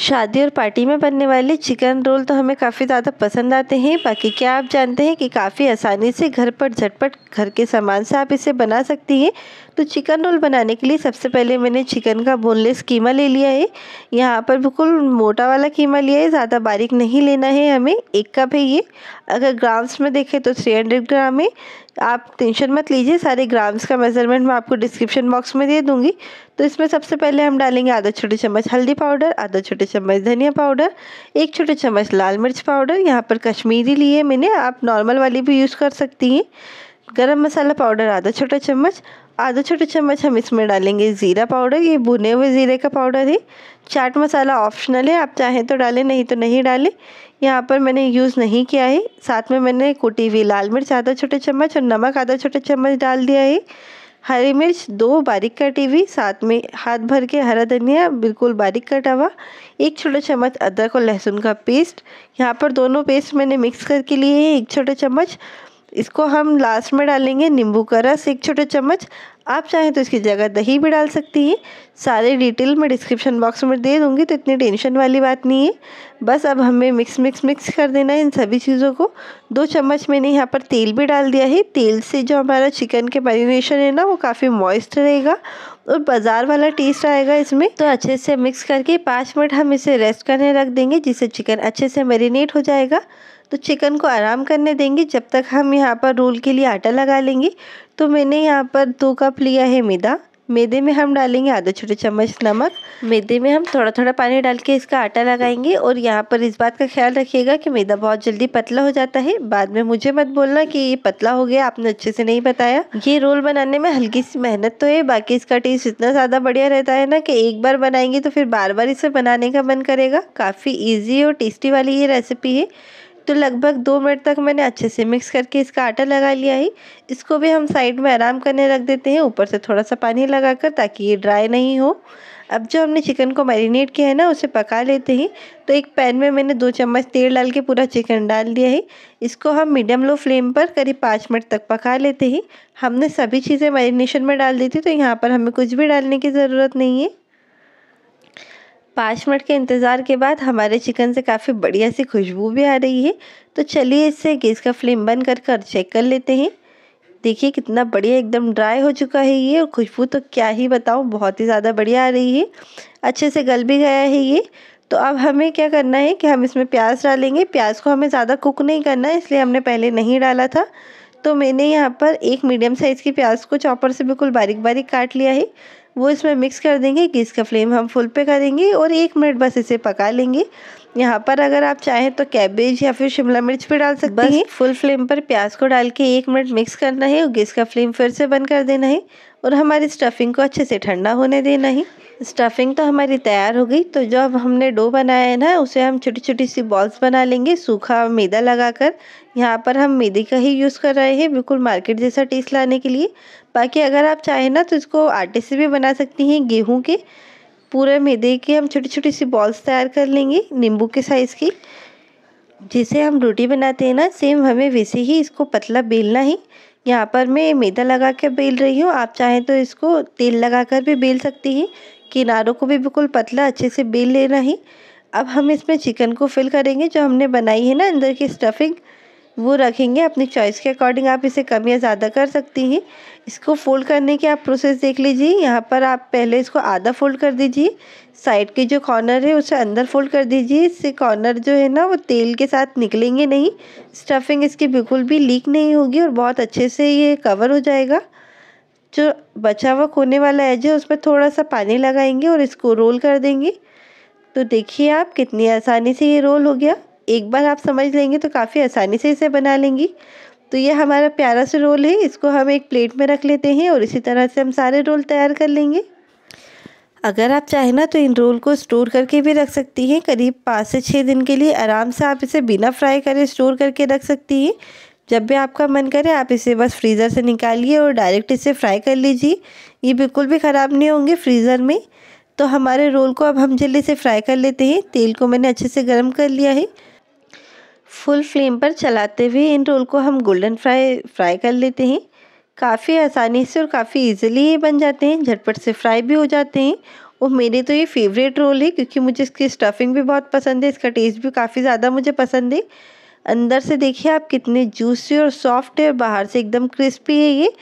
शादी और पार्टी में बनने वाले चिकन रोल तो हमें काफ़ी ज़्यादा पसंद आते हैं बाकी क्या आप जानते हैं कि काफ़ी आसानी से घर पर झटपट घर के सामान से आप इसे बना सकती हैं तो चिकन रोल बनाने के लिए सबसे पहले मैंने चिकन का बोनलेस कीमा ले लिया है यहाँ पर बिल्कुल मोटा वाला कीमा लिया है ज़्यादा बारीक नहीं लेना है हमें एक कप है ये अगर ग्राम्स में देखें तो थ्री हंड्रेड ग्राम है आप टेंशन मत लीजिए सारे ग्राम्स का मेज़रमेंट मैं आपको डिस्क्रिप्शन बॉक्स में दे दूँगी तो इसमें सबसे पहले हम डालेंगे आधा छोटे चम्मच हल्दी पाउडर आधा छोटे चम्मच धनिया पाउडर एक छोटे चम्मच लाल मिर्च पाउडर यहाँ पर कश्मीरी लिए मैंने आप नॉर्मल वाली भी यूज़ कर सकती हैं गरम मसाला पाउडर आधा छोटा चम्मच आधा छोटे चम्मच हम इसमें डालेंगे ज़ीरा पाउडर ये भुने हुए ज़ीरे का पाउडर है चाट मसाला ऑप्शनल है आप चाहें तो डालें नहीं तो नहीं डालें यहाँ पर मैंने यूज़ नहीं किया है साथ में मैंने कुटी हुई लाल मिर्च आधा छोटे चम्मच और नमक आधा छोटे चम्मच डाल दिया है हरी मिर्च दो बारीक कटी हुई साथ में हाथ भर के हरा धनिया बिल्कुल बारीक कटा हुआ एक छोटा चम्मच अदरक और लहसुन का पेस्ट यहाँ पर दोनों पेस्ट मैंने मिक्स करके लिए हैं एक छोटा चम्मच इसको हम लास्ट में डालेंगे नींबू का रस एक छोटे चम्मच आप चाहें तो इसकी जगह दही भी डाल सकती हैं सारे डिटेल मैं डिस्क्रिप्शन बॉक्स में दे दूँगी तो इतनी टेंशन वाली बात नहीं है बस अब हमें मिक्स मिक्स मिक्स कर देना है इन सभी चीज़ों को दो चम्मच मैंने यहाँ पर तेल भी डाल दिया है तेल से जो हमारा चिकन के मैरिनेशन है ना वो काफ़ी मॉइस्ट रहेगा और बाज़ार वाला टेस्ट आएगा इसमें तो अच्छे से मिक्स करके पाँच मिनट हम इसे रेस्ट करने रख देंगे जिससे चिकन अच्छे से मैरिनेट हो जाएगा तो चिकन को आराम करने देंगे जब तक हम यहाँ पर रोल के लिए आटा लगा लेंगे तो मैंने यहाँ पर दो कप लिया है मैदा मैदे में हम डालेंगे आधा छोटे चम्मच नमक मैदे में हम थोड़ा थोड़ा पानी डाल के इसका आटा लगाएंगे और यहाँ पर इस बात का ख्याल रखिएगा कि मैदा बहुत जल्दी पतला हो जाता है बाद में मुझे मत बोलना कि ये पतला हो गया आपने अच्छे से नहीं बताया ये रोल बनाने में हल्की सी मेहनत तो है बाकी इसका टेस्ट इतना ज़्यादा बढ़िया रहता है ना कि एक बार बनाएंगे तो फिर बार बार इसे बनाने का मन करेगा काफ़ी ईजी और टेस्टी वाली ये रेसिपी है तो लगभग दो मिनट तक मैंने अच्छे से मिक्स करके इसका आटा लगा लिया है इसको भी हम साइड में आराम करने रख देते हैं ऊपर से थोड़ा सा पानी लगाकर ताकि ये ड्राई नहीं हो अब जो हमने चिकन को मैरिनेट किया है ना उसे पका लेते हैं तो एक पैन में मैंने दो चम्मच तेल डाल के पूरा चिकन डाल दिया है इसको हम मीडियम लो फ्लेम पर करीब पाँच मिनट तक पका लेते हैं हमने सभी चीज़ें मैरिनेशन में डाल दी थी तो यहाँ पर हमें कुछ भी डालने की ज़रूरत नहीं है पाँच मिनट के इंतज़ार के बाद हमारे चिकन से काफ़ी बढ़िया सी खुशबू भी आ रही है तो चलिए इससे गैस का फ्लेम बंद कर कर चेक कर लेते हैं देखिए कितना बढ़िया एकदम ड्राई हो चुका है ये और खुशबू तो क्या ही बताऊँ बहुत ही ज़्यादा बढ़िया आ रही है अच्छे से गल भी गया है ये तो अब हमें क्या करना है कि हम इसमें प्याज डालेंगे प्याज को हमें ज़्यादा कुक नहीं करना है इसलिए हमने पहले नहीं डाला था तो मैंने यहाँ पर एक मीडियम साइज़ की प्याज को चॉपर से बिल्कुल बारीक बारीक काट लिया है वो इसमें मिक्स कर देंगे गैस का फ्लेम हम फुल पे करेंगे और एक मिनट बस इसे पका लेंगे यहाँ पर अगर आप चाहें तो कैबेज या फिर शिमला मिर्च भी डाल सकते हैं फुल फ्लेम पर प्याज को डाल के एक मिनट मिक्स करना है और गैस का फ्लेम फिर से बंद कर देना है और हमारी स्टफ़िंग को अच्छे से ठंडा होने देना ही स्टफ़िंग तो हमारी तैयार हो गई तो जब हमने डो बनाया है ना उसे हम छोटी छोटी सी बॉल्स बना लेंगे सूखा मैदा लगाकर यहाँ पर हम मैदे का ही यूज़ कर रहे हैं बिल्कुल मार्केट जैसा टेस्ट लाने के लिए बाकी अगर आप चाहें ना तो इसको आटे से भी बना सकती हैं गेहूँ के पूरे मैदे की हम छोटी छोटी सी बॉल्स तैयार कर लेंगे नींबू के साइज़ की जैसे हम रोटी बनाते हैं ना सेम हमें वैसे ही इसको पतला बेलना ही यहाँ पर मैं मैदा लगा कर बेल रही हूँ आप चाहें तो इसको तेल लगा कर भी बेल सकती हैं किनारों को भी बिल्कुल पतला अच्छे से बेल लेना है अब हम इसमें चिकन को फिल करेंगे जो हमने बनाई है ना अंदर की स्टफिंग वो रखेंगे अपनी चॉइस के अकॉर्डिंग आप इसे कम या ज़्यादा कर सकती हैं इसको फोल्ड करने की आप प्रोसेस देख लीजिए यहाँ पर आप पहले इसको आधा फोल्ड कर दीजिए साइड के जो कॉर्नर है उसे अंदर फोल्ड कर दीजिए इससे कॉर्नर जो है ना वो तेल के साथ निकलेंगे नहीं स्टफिंग इसकी बिल्कुल भी लीक नहीं होगी और बहुत अच्छे से ये कवर हो जाएगा जो बचा हुआ कोने वाला एज है पर थोड़ा सा पानी लगाएंगे और इसको रोल कर देंगे तो देखिए आप कितनी आसानी से ये रोल हो गया एक बार आप समझ लेंगे तो काफ़ी आसानी से इसे बना लेंगी तो ये हमारा प्यारा सा रोल है इसको हम एक प्लेट में रख लेते हैं और इसी तरह से हम सारे रोल तैयार कर लेंगे अगर आप चाहें ना तो इन रोल को स्टोर करके भी रख सकती हैं करीब पाँच से छः दिन के लिए आराम से आप इसे बिना फ्राई करे स्टोर करके रख सकती हैं जब भी आपका मन करे आप इसे बस फ्रीज़र से निकालिए और डायरेक्ट इसे फ्राई कर लीजिए ये बिल्कुल भी ख़राब नहीं होंगे फ्रीज़र में तो हमारे रोल को अब हम जल्दी से फ्राई कर लेते हैं तेल को मैंने अच्छे से गर्म कर लिया है फुल फ्लेम पर चलाते हुए इन रोल को हम गोल्डन फ्राई फ्राई कर लेते हैं काफ़ी आसानी से और काफ़ी इजीली ये बन जाते हैं झटपट से फ्राई भी हो जाते हैं और मेरे तो ये फेवरेट रोल है क्योंकि मुझे इसकी स्टफिंग भी बहुत पसंद है इसका टेस्ट भी काफ़ी ज़्यादा मुझे पसंद है अंदर से देखिए आप कितने जूसी और सॉफ्ट है और बाहर से एकदम क्रिस्पी है ये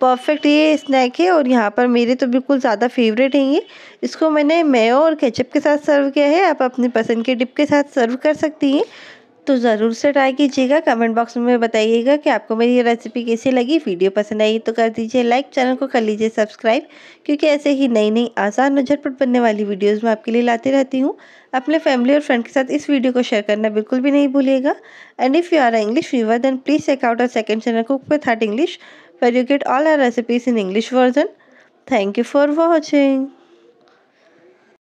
परफेक्ट ये स्नैक है और यहाँ पर मेरे तो बिल्कुल ज़्यादा फेवरेट हैं ये इसको मैंने मेयो और केचप के साथ सर्व किया है आप अपनी पसंद के डिप के साथ सर्व कर सकती हैं तो ज़रूर से ट्राई कीजिएगा कमेंट बॉक्स में बताइएगा कि आपको मेरी ये रेसिपी कैसी लगी वीडियो पसंद आई तो कर दीजिए लाइक चैनल को कर लीजिए सब्सक्राइब क्योंकि ऐसे ही नई नई आसान और झटपट बनने वाली वीडियोस मैं आपके लिए लाती रहती हूँ अपने फैमिली और फ्रेंड के साथ इस वीडियो को शेयर करना बिल्कुल भी नहीं भूलिएगा and if you are English viewer then please check out our second channel cook with heart English where you get all our recipes in English version thank you for watching